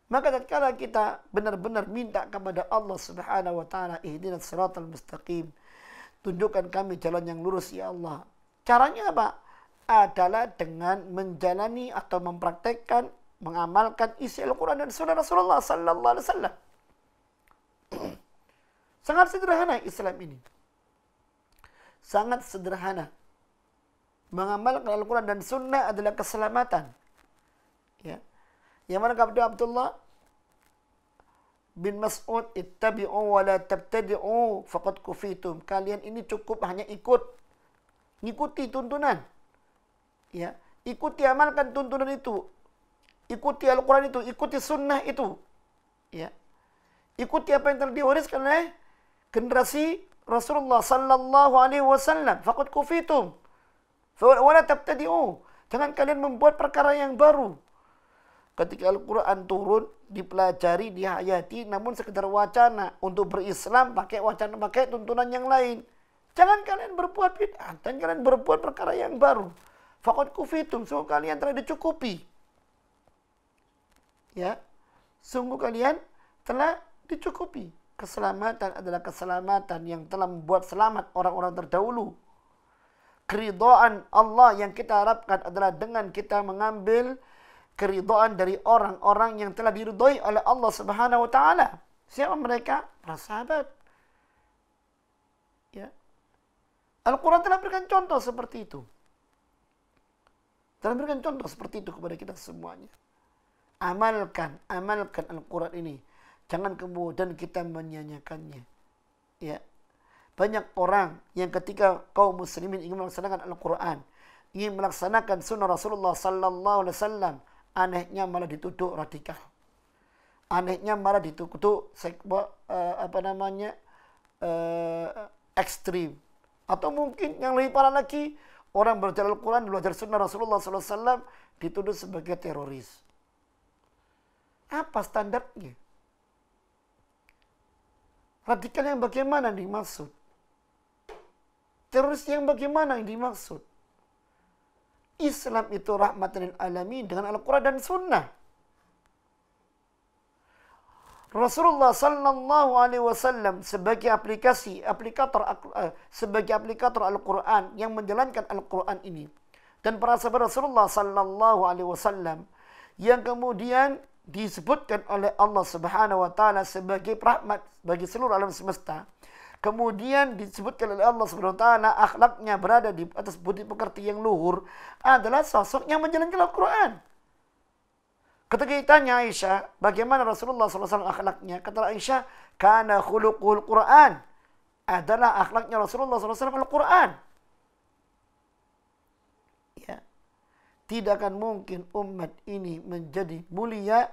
Maka tatkala kita benar-benar minta kepada Allah Subhanahu wa taala ihdinas siratal mustaqim, Tunjukkan kami jalan yang lurus ya Allah. Caranya apa? Adalah dengan menjalani atau mempraktekkan, mengamalkan isi Al-Quran dan Sunnah Rasulullah Sallallahu Alaihi Wasallam. Sangat sederhana Islam ini. Sangat sederhana. Mengamalkan Al-Quran dan Sunnah adalah keselamatan. Ya. Yang mana Abdullah bin Mas'ud ittabi'u wa la tabtadi'u faqad kufitum. Kalian ini cukup hanya ikut ikuti tuntunan. Ya, ikuti amalkan tuntunan itu. Ikuti Al-Qur'an itu, ikuti sunnah itu. Ya. Ikuti apa yang telah diwariskan oleh generasi Rasulullah sallallahu alaihi wasallam faqad kufitum. Fa wala tabtadi'u. Jangan kalian membuat perkara yang baru. ketika Al-Quran turun dipelajari, dihayati, namun sekedar wacana untuk berislam pakai wacana, pakai tuntunan yang lain. Jangan kalian berbuat bid'ah dan kalian berbuat perkara yang baru. Fakot kufitum, sungguh kalian telah dicukupi. Ya, sungguh kalian telah dicukupi. Keselamatan adalah keselamatan yang telah membuat selamat orang-orang terdahulu. Keridoan Allah yang kita harapkan adalah dengan kita mengambil keridhaan dari orang-orang yang telah diridhoi oleh Allah Subhanahu wa taala. Siapa mereka? Para sahabat. Ya. Al-Qur'an telah berikan contoh seperti itu. Telah berikan contoh seperti itu kepada kita semuanya. Amalkan, amalkan Al-Qur'an ini. Jangan kemudian kita menyanyikannya. Ya. Banyak orang yang ketika kaum muslimin ingin melaksanakan Al-Qur'an, ingin melaksanakan sunnah Rasulullah sallallahu alaihi wasallam Anehnya malah dituduh radikal. Anehnya malah dituduh sekba, uh, eh, apa namanya uh, ekstrim. Atau mungkin yang lebih parah lagi orang berjalan Al-Quran belajar Sunnah Rasulullah SAW dituduh sebagai teroris. Apa standarnya? Radikal yang bagaimana yang dimaksud? Teroris yang bagaimana yang dimaksud? Islam itu rahmatan lil alamin dengan Al-Quran dan Sunnah. Rasulullah sallallahu alaihi wasallam sebagai aplikasi aplikator eh, sebagai aplikator Al-Qur'an yang menjalankan Al-Qur'an ini dan para sahabat Rasulullah sallallahu alaihi wasallam yang kemudian disebutkan oleh Allah Subhanahu wa taala sebagai rahmat bagi seluruh alam semesta Kemudian disebutkan oleh Allah SWT akhlaknya berada di atas budi pekerti yang luhur adalah sosok yang menjalankan Al-Quran. Ketika ditanya Aisyah, bagaimana Rasulullah SAW akhlaknya? Kata Aisyah, karena khuluqul Quran adalah akhlaknya Rasulullah SAW Al-Quran. Ya. Tidak akan mungkin umat ini menjadi mulia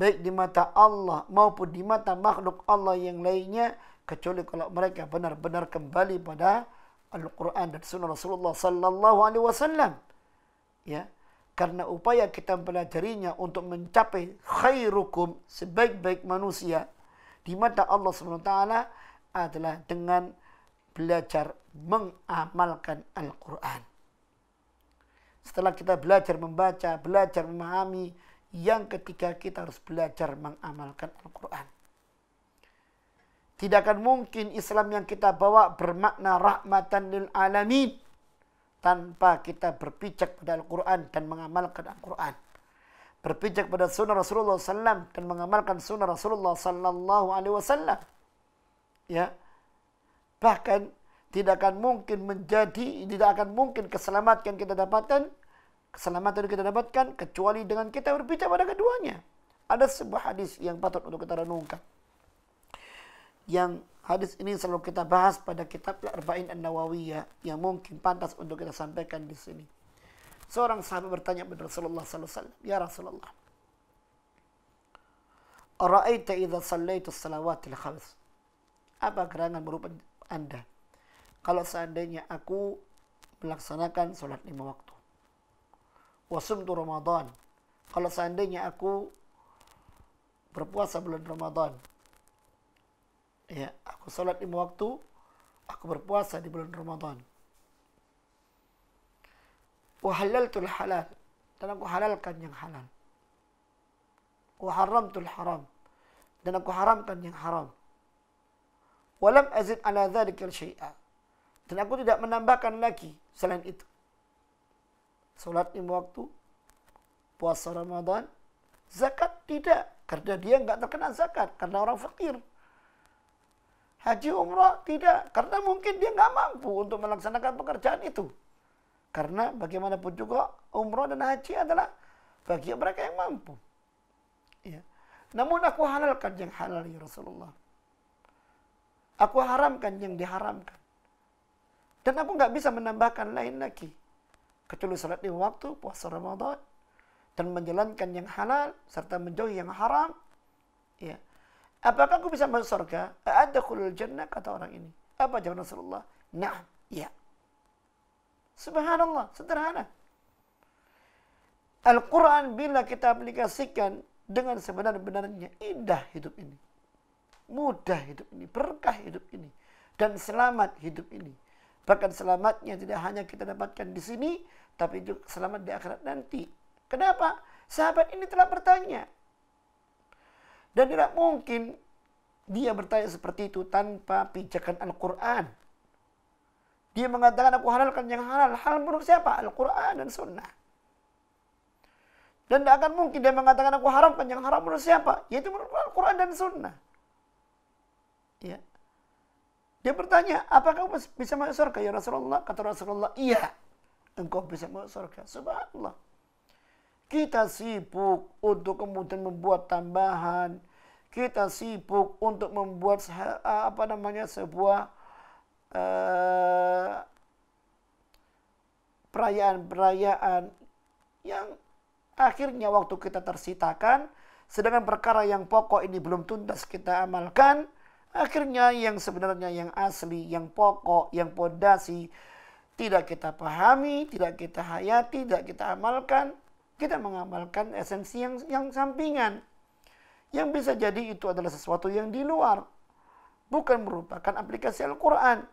baik di mata Allah maupun di mata makhluk Allah yang lainnya kecuali kalau mereka benar-benar kembali pada Al-Quran dan Sunnah Rasulullah Sallallahu Alaihi Wasallam. Ya, karena upaya kita mempelajarinya untuk mencapai khairukum sebaik-baik manusia di mata Allah Subhanahu Taala adalah dengan belajar mengamalkan Al-Quran. Setelah kita belajar membaca, belajar memahami, yang ketiga kita harus belajar mengamalkan Al-Quran. Tidak akan mungkin Islam yang kita bawa bermakna rahmatan lil alamin tanpa kita berpijak pada Al-Quran dan mengamalkan Al-Quran. Berpijak pada sunnah Rasulullah SAW dan mengamalkan sunnah Rasulullah Sallallahu Alaihi Wasallam. Ya, bahkan tidak akan mungkin menjadi, tidak akan mungkin keselamatan yang kita dapatkan, keselamatan yang kita dapatkan kecuali dengan kita berpijak pada keduanya. Ada sebuah hadis yang patut untuk kita renungkan yang hadis ini selalu kita bahas pada kitab Arba'in An-Nawawiyah yang mungkin pantas untuk kita sampaikan di sini. Seorang sahabat bertanya kepada Rasulullah sallallahu alaihi wasallam, "Ya Rasulullah, Ra'aita idza sallaitu salawatil khams?" Apa gerangan berupa Anda kalau seandainya aku melaksanakan salat lima waktu? Wasumtu Ramadan. Kalau seandainya aku berpuasa bulan Ramadan, Ya, aku sholat lima waktu, aku berpuasa di bulan Ramadan. Wahalaltul halal. Dan aku halalkan yang halal. Waharamtul haram. Dan aku haramkan yang haram. Walam azid ala dhalikal syai'a. Dan aku tidak menambahkan lagi selain itu. Salat lima waktu. Puasa Ramadan. Zakat tidak. Karena dia nggak terkena zakat. Karena orang fakir haji umroh tidak karena mungkin dia nggak mampu untuk melaksanakan pekerjaan itu karena bagaimanapun juga umroh dan haji adalah bagi mereka yang mampu ya namun aku halalkan yang halal ya Rasulullah aku haramkan yang diharamkan dan aku nggak bisa menambahkan lain lagi kecuali salat di waktu puasa Ramadan dan menjalankan yang halal serta menjauhi yang haram ya Apakah aku bisa masuk surga? kulul jannah kata orang ini. Apa jawaban Rasulullah? Nah, iya. Subhanallah, sederhana. Al-Quran bila kita aplikasikan dengan sebenar-benarnya, indah hidup ini. Mudah hidup ini, berkah hidup ini. Dan selamat hidup ini. Bahkan selamatnya tidak hanya kita dapatkan di sini, tapi juga selamat di akhirat nanti. Kenapa? Sahabat ini telah bertanya, dan tidak mungkin dia bertanya seperti itu tanpa pijakan Al-Quran. Dia mengatakan aku halalkan yang halal. Halal menurut siapa? Al-Quran dan Sunnah. Dan tidak akan mungkin dia mengatakan aku haramkan yang haram menurut siapa? Yaitu menurut Al-Quran dan Sunnah. Ya. Dia bertanya, apakah kamu bisa masuk surga ya Rasulullah? Kata Rasulullah, iya. Engkau bisa masuk surga. Subhanallah. Kita sibuk untuk kemudian membuat tambahan. Kita sibuk untuk membuat eh, apa namanya sebuah uh, perayaan-perayaan yang akhirnya waktu kita tersitakan, sedangkan perkara yang pokok ini belum tuntas kita amalkan, akhirnya yang sebenarnya yang asli, yang pokok, yang pondasi tidak kita pahami, tidak kita hayati, tidak kita amalkan, kita mengamalkan esensi yang yang sampingan. Yang bisa jadi itu adalah sesuatu yang di luar, bukan merupakan aplikasi Al-Qur'an.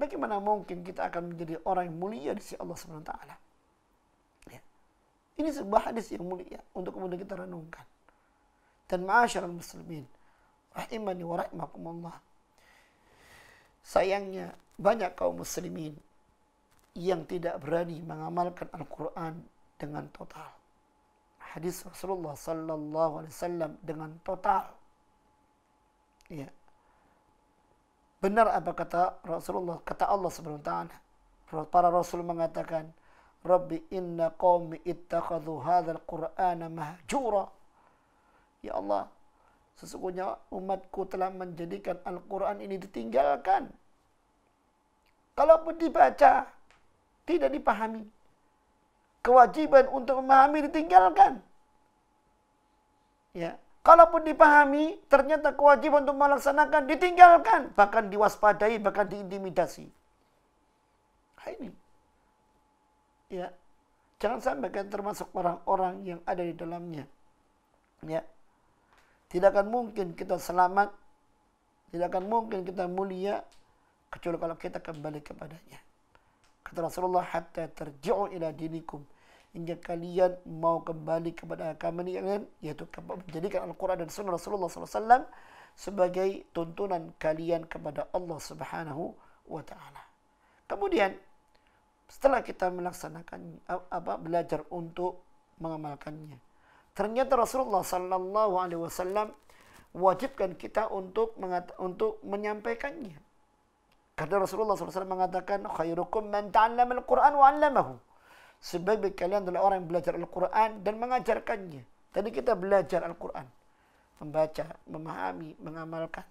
Bagaimana mungkin kita akan menjadi orang yang mulia di sisi Allah Subhanahu wa taala? Ya. Ini sebuah hadis yang mulia untuk kemudian kita renungkan. Dan ma'asyiral muslimin, rahimani wa rahimakumullah. Sayangnya banyak kaum muslimin yang tidak berani mengamalkan Al-Qur'an dengan total hadis Rasulullah Sallallahu Alaihi Wasallam dengan total. Ya. Benar apa kata Rasulullah? Kata Allah Subhanahu Wa Taala. Para Rasul mengatakan, Rabbi inna qawmi ittakhadhu hadzal Qur'ana mahjura. Ya Allah, sesungguhnya umatku telah menjadikan Al-Qur'an ini ditinggalkan. Kalaupun dibaca, tidak dipahami kewajiban untuk memahami ditinggalkan. Ya. Kalaupun dipahami, ternyata kewajiban untuk melaksanakan ditinggalkan, bahkan diwaspadai, bahkan diintimidasi. Hai nah, ini. Ya. Jangan sampai kan termasuk orang-orang yang ada di dalamnya. Ya. Tidak akan mungkin kita selamat, tidak akan mungkin kita mulia kecuali kalau kita kembali kepadanya. Kata Rasulullah, hatta terjauh ila dinikum hingga kalian mau kembali kepada ini kalian yaitu menjadikan Al-Quran dan Sunnah Rasulullah SAW sebagai tuntunan kalian kepada Allah Subhanahu wa taala. Kemudian setelah kita melaksanakan apa belajar untuk mengamalkannya. Ternyata Rasulullah sallallahu alaihi wasallam wajibkan kita untuk mengata, untuk menyampaikannya. Karena Rasulullah SAW mengatakan khairukum man ta'allamal quran wa 'allamahu sebaik-baik kalian adalah orang yang belajar Al-Quran dan mengajarkannya. Tadi kita belajar Al-Quran. Membaca, memahami, mengamalkan.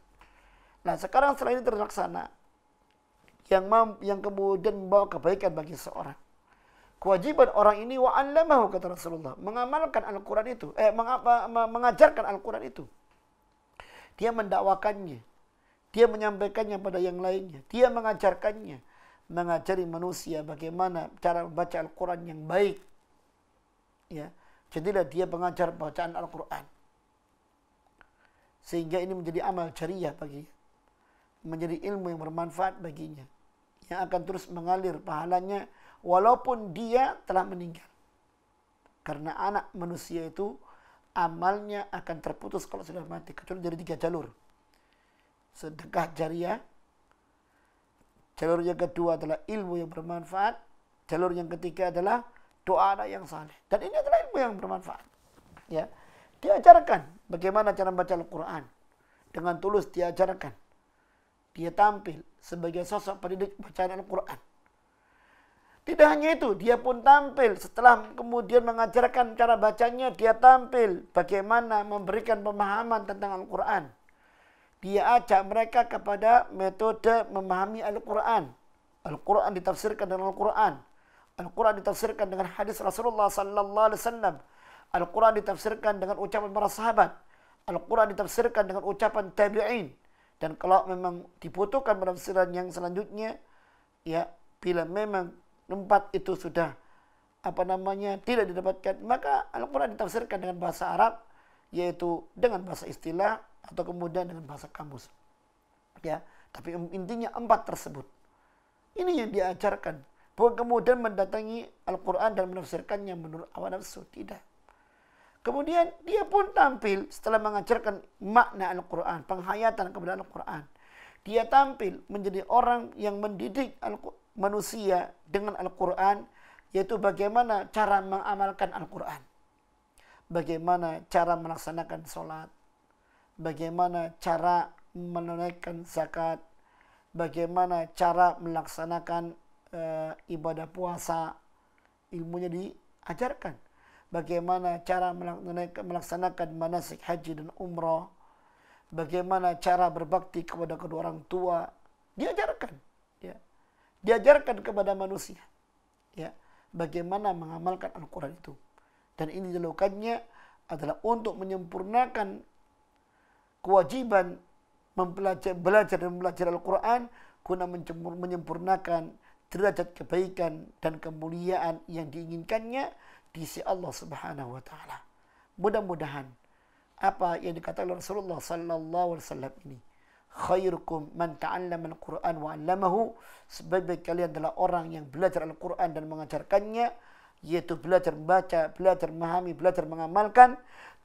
Nah sekarang setelah ini terlaksana, yang yang kemudian membawa kebaikan bagi seorang. Kewajiban orang ini wa'allamahu kata Rasulullah. Mengamalkan Al-Quran itu. Eh, mengajarkan Al-Quran itu. Dia mendakwakannya. Dia menyampaikannya pada yang lainnya. Dia mengajarkannya mengajari manusia bagaimana cara membaca Al-Quran yang baik. Ya, jadilah dia pengajar bacaan Al-Quran. Sehingga ini menjadi amal jariah bagi, Menjadi ilmu yang bermanfaat baginya. Yang akan terus mengalir pahalanya walaupun dia telah meninggal. Karena anak manusia itu amalnya akan terputus kalau sudah mati. Kecuali dari tiga jalur. Sedekah jariah, Jalur yang kedua adalah ilmu yang bermanfaat. Jalur yang ketiga adalah doa anak yang saleh. Dan ini adalah ilmu yang bermanfaat. Ya. Diajarkan bagaimana cara membaca Al-Quran. Dengan tulus diajarkan. Dia tampil sebagai sosok pendidik bacaan Al-Quran. Tidak hanya itu, dia pun tampil setelah kemudian mengajarkan cara bacanya, dia tampil bagaimana memberikan pemahaman tentang Al-Quran. Dia ajak mereka kepada metode memahami Al-Quran. Al-Quran ditafsirkan dengan Al-Quran. Al-Quran ditafsirkan dengan hadis Rasulullah sallallahu alaihi wasallam. Al-Quran ditafsirkan dengan ucapan para sahabat. Al-Quran ditafsirkan dengan ucapan tabi'in. Dan kalau memang dibutuhkan penafsiran yang selanjutnya, ya bila memang tempat itu sudah apa namanya tidak didapatkan, maka Al-Quran ditafsirkan dengan bahasa Arab, yaitu dengan bahasa istilah atau kemudian dengan bahasa kamus. Ya, tapi intinya empat tersebut. Ini yang diajarkan. Bukan kemudian mendatangi Al-Quran dan menafsirkannya menurut awal nafsu. Tidak. Kemudian dia pun tampil setelah mengajarkan makna Al-Quran, penghayatan kepada Al-Quran. Dia tampil menjadi orang yang mendidik manusia dengan Al-Quran, yaitu bagaimana cara mengamalkan Al-Quran. Bagaimana cara melaksanakan sholat, bagaimana cara menunaikan zakat, bagaimana cara melaksanakan e, ibadah puasa, ilmunya diajarkan. Bagaimana cara melaksanakan manasik haji dan umroh, bagaimana cara berbakti kepada kedua orang tua, diajarkan. Ya. Diajarkan kepada manusia. Ya. Bagaimana mengamalkan Al-Quran itu. Dan ini dilakukannya adalah untuk menyempurnakan kewajiban mempelajari belajar dan belajar Al-Quran guna menyempurnakan derajat kebaikan dan kemuliaan yang diinginkannya di sisi Allah Subhanahu wa taala. Mudah-mudahan apa yang dikatakan Rasulullah sallallahu alaihi wasallam ini khairukum man ta'allama al-Qur'an wa 'allamahu sebaik-baik kalian adalah orang yang belajar Al-Qur'an dan mengajarkannya yaitu belajar membaca, belajar memahami, belajar mengamalkan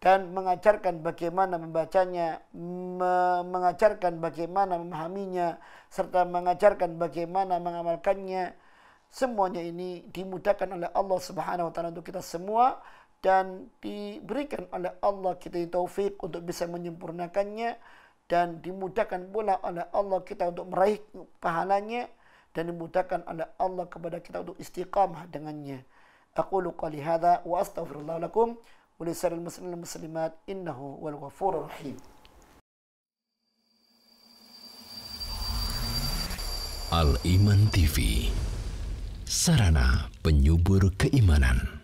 dan mengajarkan bagaimana membacanya, me mengajarkan bagaimana memahaminya, serta mengajarkan bagaimana mengamalkannya. Semuanya ini dimudahkan oleh Allah Subhanahu wa taala untuk kita semua dan diberikan oleh Allah kita taufik untuk bisa menyempurnakannya dan dimudahkan pula oleh Allah kita untuk meraih pahalanya dan dimudahkan oleh Allah kepada kita untuk istiqamah dengannya. Aku qali hadza wa astaghfirullahaladzim. ولسائر المسلمين والمسلمات انه هو الغفور الرحيم الايمان تي في سرنا penyubur keimanan